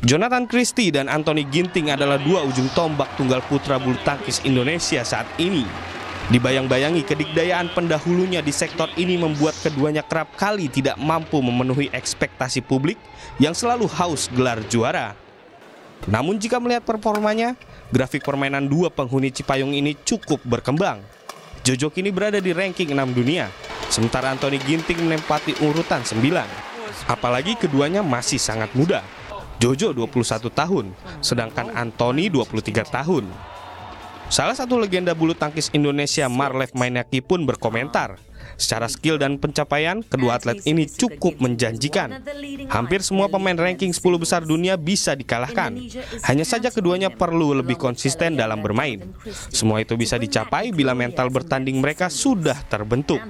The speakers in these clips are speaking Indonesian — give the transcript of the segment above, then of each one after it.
Jonathan Christie dan Anthony Ginting adalah dua ujung tombak tunggal putra bulu tangkis Indonesia saat ini. Dibayang-bayangi kedikdayaan pendahulunya di sektor ini membuat keduanya kerap kali tidak mampu memenuhi ekspektasi publik yang selalu haus gelar juara. Namun jika melihat performanya, grafik permainan dua penghuni Cipayung ini cukup berkembang. Jojo kini berada di ranking 6 dunia, sementara Anthony Ginting menempati urutan 9. Apalagi keduanya masih sangat muda. Jojo 21 tahun, sedangkan Anthony 23 tahun. Salah satu legenda bulu tangkis Indonesia Marlev Mainaki pun berkomentar, Secara skill dan pencapaian, kedua atlet ini cukup menjanjikan. Hampir semua pemain ranking 10 besar dunia bisa dikalahkan. Hanya saja keduanya perlu lebih konsisten dalam bermain. Semua itu bisa dicapai bila mental bertanding mereka sudah terbentuk.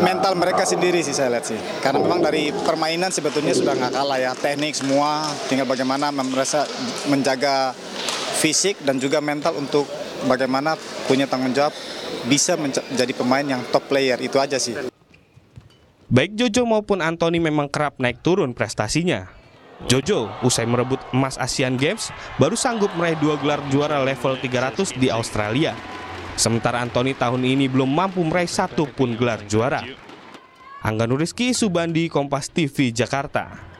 Mental mereka sendiri sih saya lihat sih. Karena memang dari permainan sebetulnya sudah nggak kalah ya. Teknik semua, tinggal bagaimana merasa menjaga fisik dan juga mental untuk bagaimana punya tanggung jawab bisa menjadi pemain yang top player itu aja sih. Baik Jojo maupun Anthony memang kerap naik turun prestasinya. Jojo usai merebut emas Asian Games baru sanggup meraih dua gelar juara level 300 di Australia. Sementara Anthony tahun ini belum mampu meraih satu pun gelar juara. Angga Nuriski Subandi Kompas TV Jakarta.